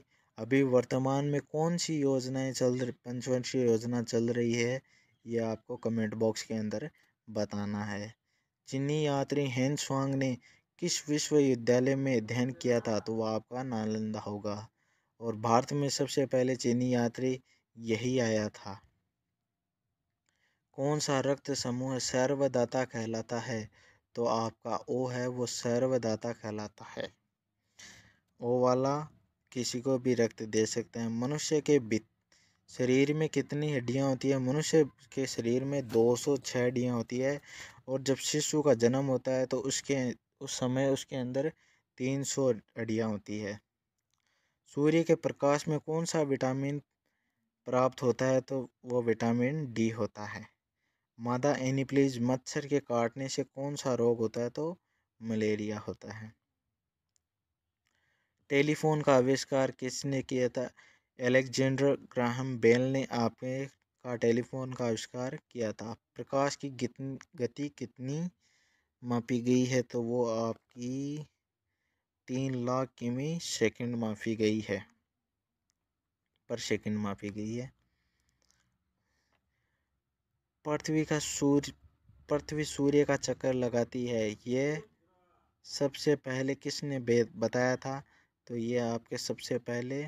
Speaker 1: अभी वर्तमान में कौन सी योजनाएं चल रही पंचवर्षीय योजना चल रही है ये आपको कमेंट बॉक्स के अंदर बताना है चीनी यात्री हेन स्वांग ने किस विश्वविद्यालय में अध्ययन किया था तो वह आपका नालंदा होगा और भारत में सबसे पहले चीनी यात्री यही आया था कौन सा रक्त समूह सर्वदाता कहलाता है तो आपका ओ है वो सर्वदाता कहलाता है ओ वाला किसी को भी रक्त दे सकते हैं मनुष्य के शरीर में कितनी हड्डियाँ होती है मनुष्य के शरीर में 206 हड्डियाँ होती है और जब शिशु का जन्म होता है तो उसके उस समय उसके अंदर तीन सौ अडियाँ होती है सूर्य के प्रकाश में कौन सा विटामिन प्राप्त होता है तो वो विटामिन डी होता है मादा एनिप्लीज मच्छर के काटने से कौन सा रोग होता है तो मलेरिया होता है टेलीफोन का आविष्कार किसने किया था एलेक्जेंडर ग्राहम बेल ने आपके का टेलीफोन का आविष्कार किया था प्रकाश की गति कितनी मापी गई है तो वो आपकी तीन लाख किमी सेकंड माफी गई है पर सेकंड मापी गई है पृथ्वी का सूर्य पृथ्वी सूर्य का चक्कर लगाती है ये सबसे पहले किसने बताया था तो ये आपके सबसे पहले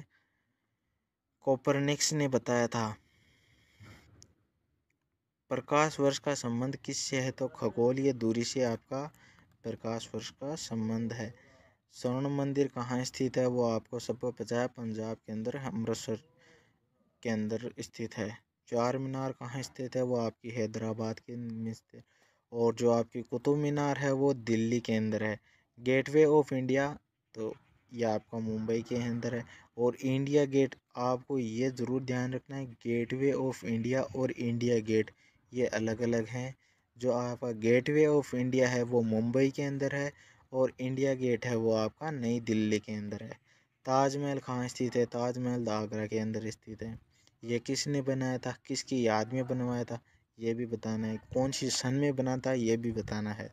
Speaker 1: कोपरनिक्स ने बताया था प्रकाश वर्ष का संबंध किससे है तो खगोलीय दूरी से आपका प्रकाश वर्ष का संबंध है स्वर्ण मंदिर कहाँ स्थित है वो आपको सबको पता है पंजाब के अंदर अमृतसर के अंदर स्थित है चार मीनार कहाँ स्थित है वो आपकी हैदराबाद के में स्थित और जो आपकी कुतुब मीनार है वो दिल्ली के अंदर है गेटवे ऑफ इंडिया तो ये आपका मुंबई के अंदर है और इंडिया गेट आपको ये ज़रूर ध्यान रखना है गेटवे ऑफ इंडिया और इंडिया गेट ये अलग अलग हैं जो आपका गेटवे ऑफ इंडिया है वो मुंबई के अंदर है और इंडिया गेट है वो आपका नई दिल्ली के अंदर है ताजमहल कहाँ स्थित है ताजमहल तो आगरा के अंदर स्थित है ये किसने बनाया था किसकी याद में बनवाया था ये भी बताना है कौन सी सन में बना था ये भी बताना है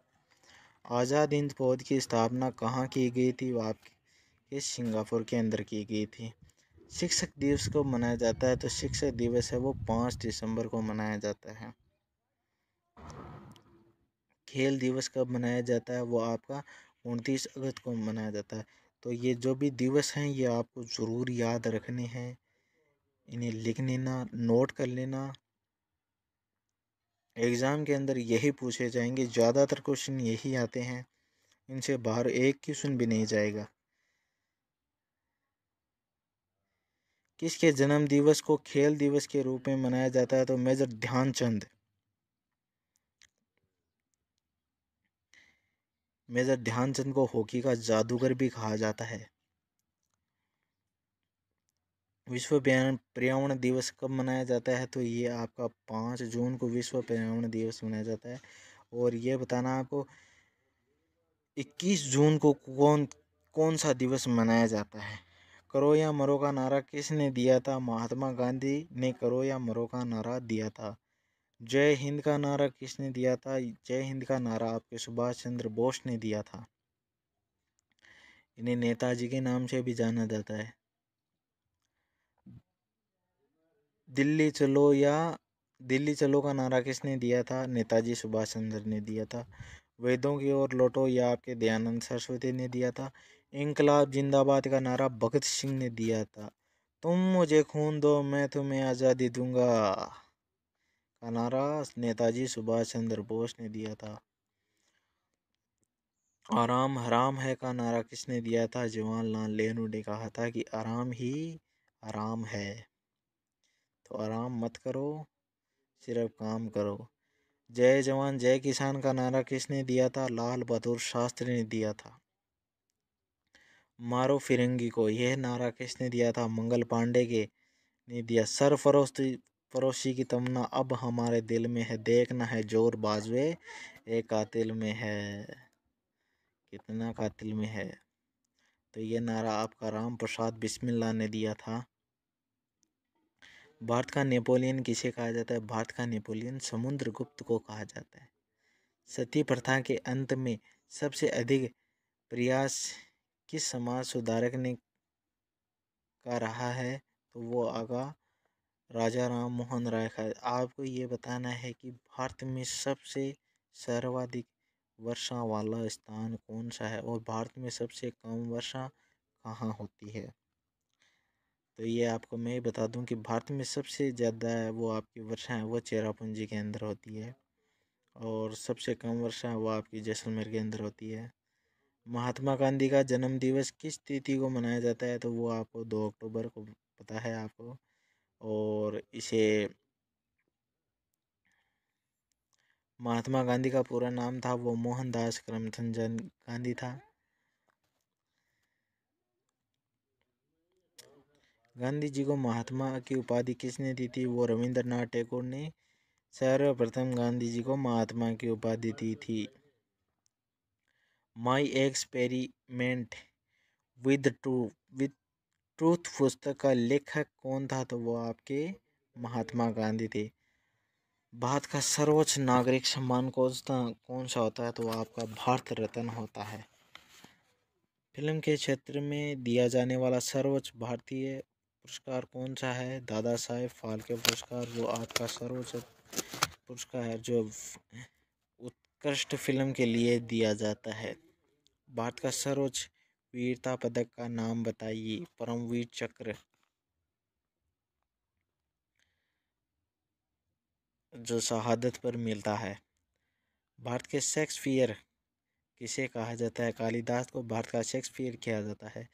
Speaker 1: आज़ाद हिंद फौज की स्थापना कहाँ की गई थी वो आपके सिंगापुर के अंदर की गई थी शिक्षक दिवस को मनाया जाता है तो शिक्षक दिवस है वो पाँच दिसंबर को मनाया जाता है खेल दिवस कब मनाया जाता है वो आपका उनतीस अगस्त को मनाया जाता है तो ये जो भी दिवस हैं ये आपको ज़रूर याद रखने हैं इन्हें लिख लेना नोट कर लेना एग्ज़ाम के अंदर यही पूछे जाएंगे ज़्यादातर क्वेश्चन यही आते हैं इनसे बाहर एक क्वेश्चन भी नहीं जाएगा किसके जन्म दिवस को खेल दिवस के रूप में मनाया जाता है तो मेजर ध्यानचंद मेजर ध्यानचंद को हॉकी का जादूगर भी कहा जाता है विश्व पर्यावरण दिवस कब मनाया जाता है तो ये आपका पाँच जून को विश्व पर्यावरण दिवस मनाया जाता है और ये बताना आपको इक्कीस जून को कौन कौन सा दिवस मनाया जाता है करो या मरो का नारा किसने दिया था महात्मा गांधी ने करो या मरो का नारा दिया था जय हिंद का नारा किसने दिया था जय हिंद का नारा आपके सुभाष चंद्र बोस ने दिया था इन्हें नेताजी के नाम से भी जाना जाता है दिल्ली चलो या दिल्ली चलो का नारा किसने दिया था नेताजी सुभाष चंद्र ने दिया था वेदों की ओर लौटो या आपके दयानंद सरस्वती ने दिया था इनकलाब जिंदाबाद का नारा भगत सिंह ने दिया था तुम मुझे खून दो मैं तुम्हें आज़ादी दूंगा का नारा नेताजी सुभाष चंद्र बोस ने दिया था आराम हराम है का नारा किसने दिया था जवाहरलाल नेहरू ने कहा था कि आराम ही आराम है तो आराम मत करो सिर्फ काम करो जय जवान जय किसान का नारा किसने दिया था लाल बहादुर शास्त्री ने दिया था मारो फिरंगी को यह नारा किसने दिया था मंगल पांडे के ने दिया सरफरोश पड़ोसी की तमन्ना अब हमारे दिल में है देखना है जोर बाजवे एक कातिल में है कितना कातिल में है तो ये नारा आपका राम प्रसाद बिस्मिल्ला ने दिया था भारत का नेपोलियन किसे कहा जाता है भारत का नेपोलियन समुद्र गुप्त को कहा जाता है सती प्रथा के अंत में सबसे अधिक प्रयास किस समाज सुधारक ने का रहा है तो वो आगा राजा राम मोहन राय का आपको ये बताना है कि भारत में सबसे सर्वाधिक वर्षा वाला स्थान कौन सा है और भारत में सबसे कम वर्षा कहाँ होती है तो ये आपको मैं बता दूं कि भारत में सबसे ज़्यादा वो आपकी वर्षा है वो चेरापूंजी के अंदर होती है और सबसे कम वर्षा है वो आपकी जैसलमेर के अंदर होती है महात्मा गांधी का जन्मदिवस किस तिथि को मनाया जाता है तो वो आपको दो अक्टूबर को पता है आपको और इसे महात्मा गांधी का पूरा नाम था वो मोहनदास करमचंद गांधी था गांधी जी को महात्मा की उपाधि किसने दी थी वो रविंद्रनाथ टैगोर ने सर्वप्रथम गांधी जी को महात्मा की उपाधि दी थी my experiment with true with truth पुस्तक का लेखक कौन था तो वो आपके महात्मा गांधी थे भारत का सर्वोच्च नागरिक सम्मान कौन सा कौन सा होता है तो वो आपका भारत रत्न होता है फिल्म के क्षेत्र में दिया जाने वाला सर्वोच्च भारतीय पुरस्कार कौन सा है दादा साहेब फाल्के पुरस्कार वो आपका सर्वोच्च पुरस्कार है जो उत्कृष्ट फिल्म के लिए दिया जाता है भारत का सर्वोच्च वीरता पदक का नाम बताइए परमवीर चक्र जो शहादत पर मिलता है भारत के शेक्सपियर किसे कहा जाता है कालिदास को भारत का शेक्सपियर किया जाता है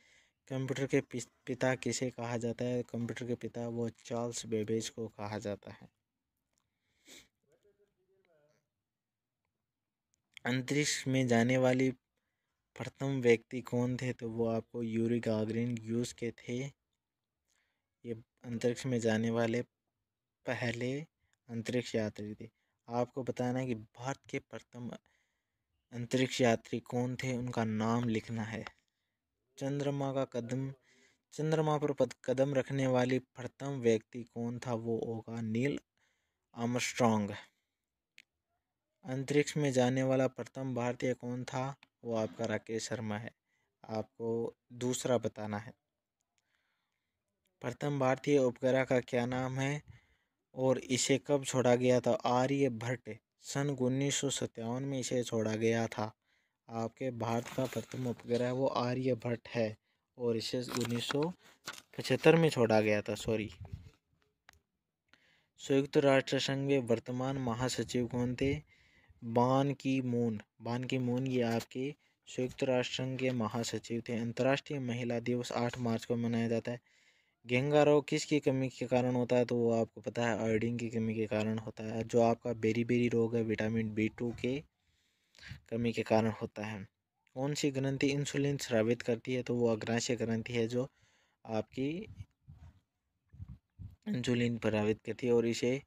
Speaker 1: कंप्यूटर के पिता किसे कहा जाता है कंप्यूटर के पिता वो चार्ल्स बेबेज को कहा जाता है अंतरिक्ष में जाने वाली प्रथम व्यक्ति कौन थे तो वो आपको यूरी गागरिन यूस के थे ये अंतरिक्ष में जाने वाले पहले अंतरिक्ष यात्री थे आपको बताना है कि भारत के प्रथम अंतरिक्ष यात्री कौन थे उनका नाम लिखना है चंद्रमा का कदम चंद्रमा पर कदम रखने वाली प्रथम व्यक्ति कौन था वो होगा नील आमस्ट्रॉन्ग अंतरिक्ष में जाने वाला प्रथम भारतीय कौन था वो आपका राकेश शर्मा है आपको दूसरा बताना है प्रथम भारतीय उपग्रह का क्या नाम है और इसे कब छोड़ा गया था आर्यभट्ट सन उन्नीस में इसे छोड़ा गया था आपके भारत का प्रथम उपग्रह वो आर्यभट्ट है और इसे उन्नीस में छोड़ा गया था सॉरी संयुक्त राष्ट्र संघ में वर्तमान महासचिव कौन थे बान की मून बान की मून ये आपके संयुक्त राष्ट्र संघ के महासचिव थे अंतर्राष्ट्रीय महिला दिवस आठ मार्च को मनाया जाता है गेंगा रोग किसकी कमी के कारण होता है तो वो आपको पता है आयोडीन की कमी के कारण होता है जो आपका बेरी बेरी रोग है विटामिन बी टू के कमी के कारण होता है कौन सी ग्रंथि इंसुलिन स्रावित करती है तो वो अग्राशय ग्रंथि है जो आपकी इंसुलिन प्रभावित करती है और इसे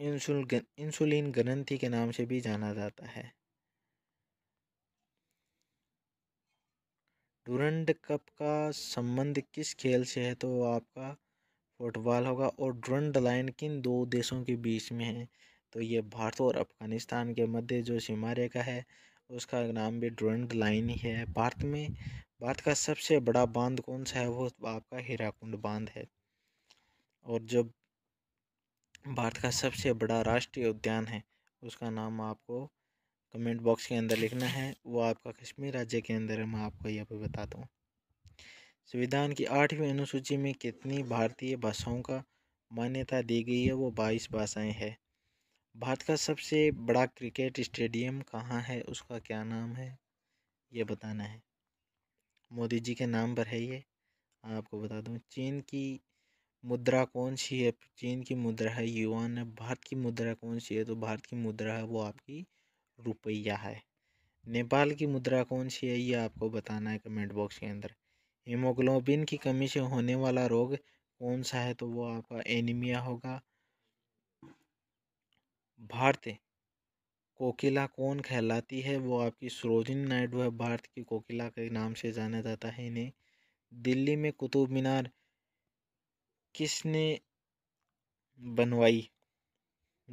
Speaker 1: इंसुल इंसुलिन ग्रंथि के नाम से भी जाना जाता है डुरंड कप का संबंध किस खेल से है तो आपका फुटबॉल होगा और डुरंड लाइन किन दो देशों के बीच में है तो ये भारत और अफगानिस्तान के मध्य जो सीमा रेखा है उसका नाम भी डुरंड लाइन ही है भारत में भारत का सबसे बड़ा बांध कौन सा है वो आपका हीराकुंड बांध है और जब भारत का सबसे बड़ा राष्ट्रीय उद्यान है उसका नाम आपको कमेंट बॉक्स के अंदर लिखना है वो आपका कश्मीर राज्य के अंदर है मैं आपको यहाँ भी बताता हूँ संविधान की आठवीं अनुसूची में कितनी भारतीय भाषाओं का मान्यता दी गई है वो बाईस भाषाएँ हैं भारत का सबसे बड़ा क्रिकेट स्टेडियम कहाँ है उसका क्या नाम है ये बताना है मोदी जी के नाम पर है ये आपको बता दूँ चीन की मुद्रा कौन सी है चीन की मुद्रा है युवान है भारत की मुद्रा कौन सी है तो भारत की मुद्रा है वो आपकी रुपया है नेपाल की मुद्रा कौन सी है ये आपको बताना है कमेंट बॉक्स के अंदर हीमोग्लोबिन की कमी से होने वाला रोग कौन सा है तो वो आपका एनीमिया होगा भारत कोकिला कौन कहलाती है वो आपकी सरोजिन नायडू है भारत की कोकिला के नाम से जाना जाता है इन्हें दिल्ली में कुतुब मीनार किसने बनवाई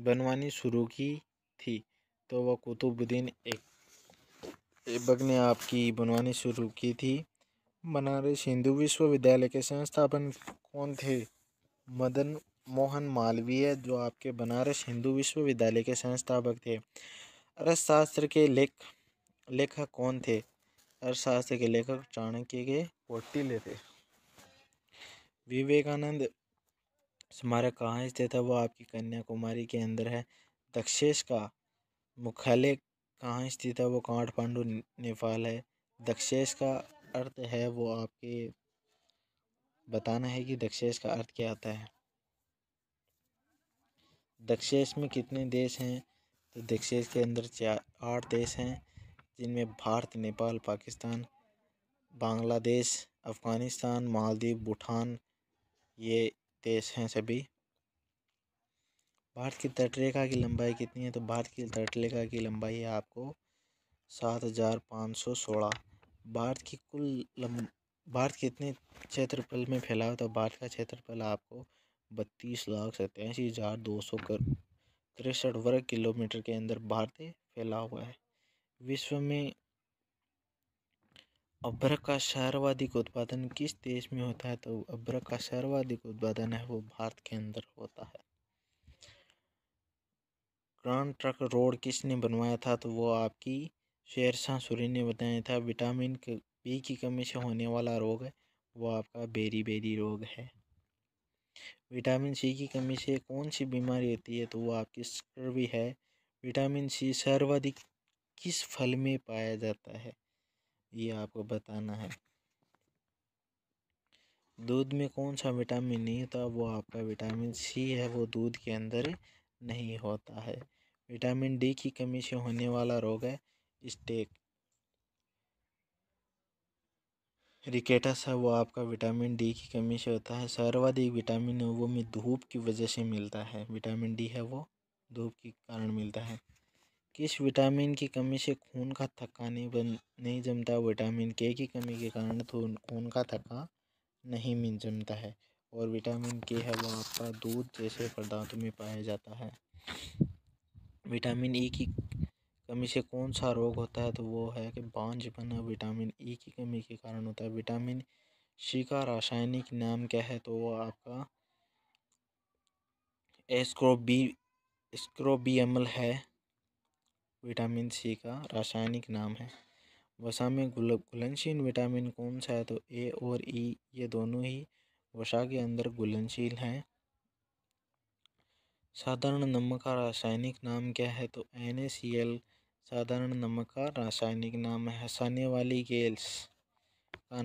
Speaker 1: बनवानी शुरू की थी तो वह कुतुबुद्दीन ऐबक ने आपकी बनवानी शुरू की थी बनारस हिंदू विश्वविद्यालय के संस्थापन कौन थे मदन मोहन मालवीय जो आपके बनारस हिंदू विश्वविद्यालय के संस्थापक थे अर्थशास्त्र के लेख लेखक कौन थे अर्थशास्त्र के लेखक चाणक्य के पोटिले थे विवेकानंद स्मारक कहाँ स्थित है वो आपकी कन्याकुमारी के अंदर है दक्षेश का मुख्यालय कहाँ स्थित है वो काठमांडू नेपाल है दक्षेश का अर्थ है वो आपके बताना है कि दक्षेश का अर्थ क्या आता है दक्षेश में कितने देश हैं तो दक्षेश के अंदर चार आठ देश हैं जिनमें भारत नेपाल पाकिस्तान बांग्लादेश अफ़गानिस्तान मालदीव भूटान ये देश हैं सभी भारत की तटरेखा की लंबाई कितनी है तो भारत की तटरेखा की लंबाई है आपको सात हज़ार पाँच सौ सोलह भारत की कुल लंब भारत कितने क्षेत्रफल में फैला हुआ तो भारत का क्षेत्रफल आपको बत्तीस लाख सत्तासी हज़ार दो सौ तिरसठ वर्ग किलोमीटर के अंदर भारत फैला हुआ है विश्व में अभ्रक का सर्वाधिक उत्पादन किस देश में होता है तो अभ्रक का सर्वाधिक उत्पादन है वो भारत के अंदर होता है ग्रांड ट्रक रोड किसने बनवाया था तो वो आपकी शेरशाह सूरी ने बताया था विटामिन बी की कमी से होने वाला रोग है वो आपका बेरी बेरी रोग है विटामिन सी की कमी से कौन सी बीमारी होती है तो वो आपकी स्कर्वी है विटामिन सी सर्वाधिक किस फल में पाया जाता है ये आपको बताना है दूध में कौन सा विटामिन नहीं होता वो आपका विटामिन सी है वो दूध के अंदर नहीं होता है विटामिन डी की कमी से होने वाला रोग है स्टेक रिकेटस है वो आपका विटामिन डी की कमी से होता है सर्वाधिक विटामिन वो में धूप की वजह से मिलता है विटामिन डी है वो धूप के कारण मिलता है किस विटामिन की कमी से खून का थक्का नहीं बन नहीं जमता विटामिन के की कमी के कारण खून खून का थक्का नहीं मिल जमता है और विटामिन के है वो आपका दूध जैसे पदार्थ में पाया जाता है विटामिन ई e की कमी से कौन सा रोग होता है तो वो है कि बांझ बना विटामिन ई e की कमी के कारण होता है विटामिन सी का रासायनिक नाम क्या है तो वो आपका एस्क्रोबी एस्क्रोबियमल है विटामिन सी का रासायनिक नाम है वसा में घुल घुलनशील विटामिन कौन सा है तो ए और ई ये दोनों ही वसा के अंदर घुलनशील हैं साधारण नमक का रासायनिक नाम क्या है तो एन साधारण नमक का रासायनिक नाम है हंसाने वाली गेल्स का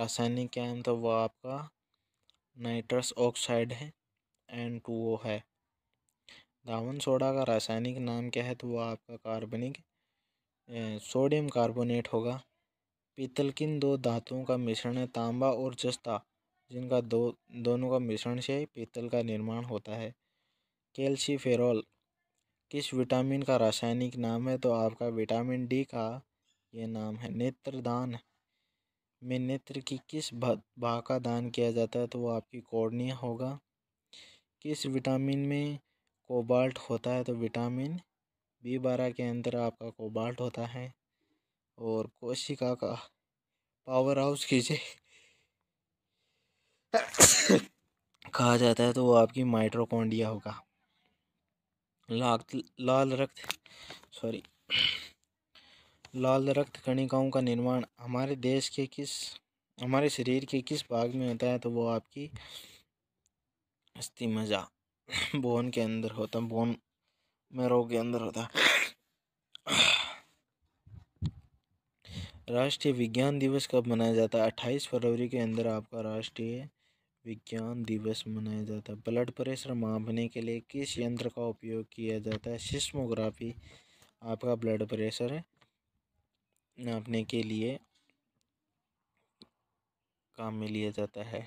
Speaker 1: रासायनिक क्या है तो वह आपका नाइट्रस ऑक्साइड है एन टू ओ है धावन सोडा का रासायनिक नाम क्या है तो वह आपका कार्बनिक सोडियम कार्बोनेट होगा पीतल किन दो धातुओं का मिश्रण है तांबा और जस्ता जिनका दो दोनों का मिश्रण से पीतल का निर्माण होता है कैल्शीफेरॉल किस विटामिन का रासायनिक नाम है तो आपका विटामिन डी का ये नाम है नेत्रदान में नेत्र की किस भाग का दान किया जाता है तो वो आपकी कोर्निया होगा किस विटामिन में कोबाल्ट होता है तो विटामिन बी बारह के अंदर आपका कोबाल्ट होता है और कोशिका का पावर हाउस कीजिए कहा जाता है तो वो आपकी माइट्रोकोंडिया होगा लाल रक्त सॉरी लाल रक्त कणिकाओं का निर्माण हमारे देश के किस हमारे शरीर के किस भाग में होता है तो वो आपकी मजा बोन के अंदर होता बोन मैरो के अंदर होता राष्ट्रीय विज्ञान दिवस कब मनाया जाता है अट्ठाईस फरवरी के अंदर आपका राष्ट्रीय विज्ञान दिवस मनाया जाता है ब्लड प्रेशर मापने के लिए किस यंत्र का उपयोग किया जाता है सिस्मोग्राफी आपका ब्लड प्रेशर नापने के लिए काम में लिया जाता है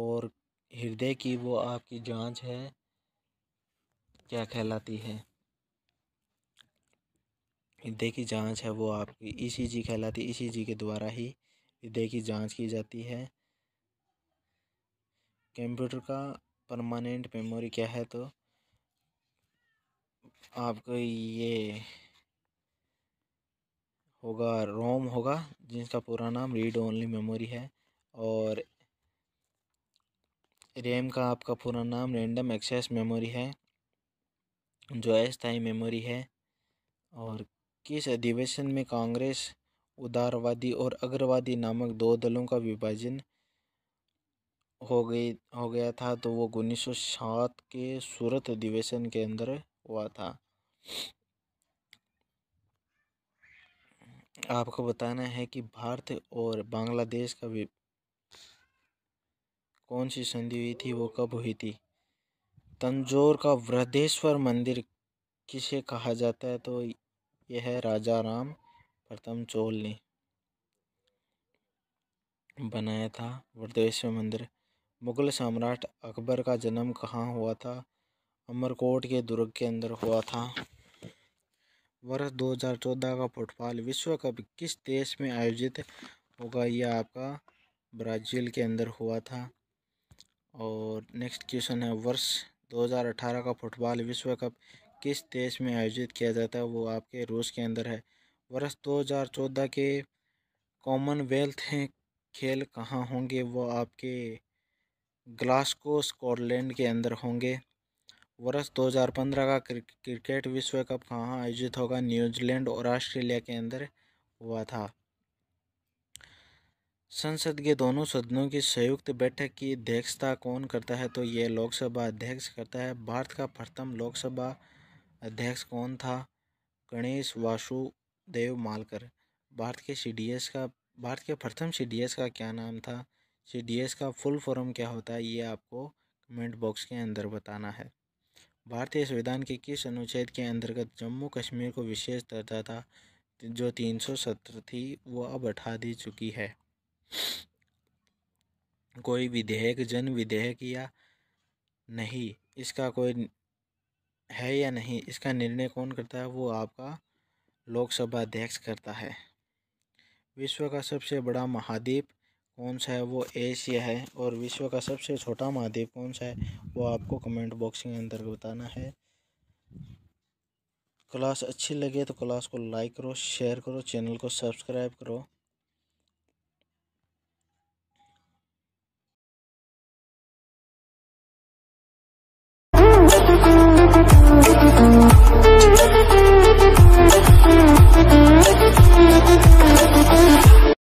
Speaker 1: और हृदय की वो आपकी जांच है क्या कहलाती है हृदय की जांच है वो आपकी ईसीजी कहलाती है ईसीजी के द्वारा ही हृदय की जांच की जाती है कंप्यूटर का परमानेंट मेमोरी क्या है तो आपको ये होगा रोम होगा जिसका पूरा नाम रीड ओनली मेमोरी है और रैम का आपका पूरा नाम रैंडम एक्सेस मेमोरी है जो अस्थाई मेमोरी है और किस अधिवेशन में कांग्रेस उदारवादी और अग्रवादी नामक दो दलों का विभाजन हो गई हो गया था तो वो उन्नीस सौ सात के सूरत अधिवेशन के अंदर हुआ था आपको बताना है कि भारत और बांग्लादेश का कौन सी संधि हुई थी वो कब हुई थी तंजोर का वृद्धेश्वर मंदिर किसे कहा जाता है तो यह है राजा राम प्रथम चोल ने बनाया था वृद्धेश्वर मंदिर मुगल सम्राट अकबर का जन्म कहाँ हुआ था अमरकोट के दुर्ग के अंदर हुआ था वर्ष 2014 का फुटबॉल विश्व कप किस देश में आयोजित होगा यह आपका ब्राज़ील के अंदर हुआ था और नेक्स्ट क्वेश्चन है वर्ष 2018 का फुटबॉल विश्व कप किस देश में आयोजित किया जाता है वो आपके रूस के अंदर है वर्ष 2014 के कॉमनवेल्थ खेल कहाँ होंगे वो आपके ग्लास्को स्कॉटलैंड के अंदर होंगे वर्ष 2015 का क्रिकेट विश्व कप कहाँ आयोजित होगा न्यूजीलैंड और ऑस्ट्रेलिया के अंदर हुआ था संसद के दोनों सदनों की संयुक्त बैठक की अध्यक्षता कौन करता है तो यह लोकसभा अध्यक्ष करता है भारत का प्रथम लोकसभा अध्यक्ष कौन था गणेश वासुदेव मालकर भारत के सीडीएस का भारत के प्रथम सीडीएस का क्या नाम था सीडीएस का फुल फॉर्म क्या होता है ये आपको कमेंट बॉक्स के अंदर बताना है भारतीय संविधान के किस अनुच्छेद के अंतर्गत जम्मू कश्मीर को विशेष दर्जा था जो तीन सौ सत्तर थी वो अब उठा दी चुकी है कोई विधेयक जन विधेयक या नहीं इसका कोई है या नहीं इसका निर्णय कौन करता है वो आपका लोकसभा अध्यक्ष करता है विश्व का सबसे बड़ा महाद्वीप कौन सा है वो एशिया है और विश्व का सबसे छोटा महाद्वीप कौन सा है वो आपको कमेंट बॉक्स के अंदर बताना है क्लास अच्छी लगे तो क्लास को लाइक करो शेयर करो चैनल को सब्सक्राइब करो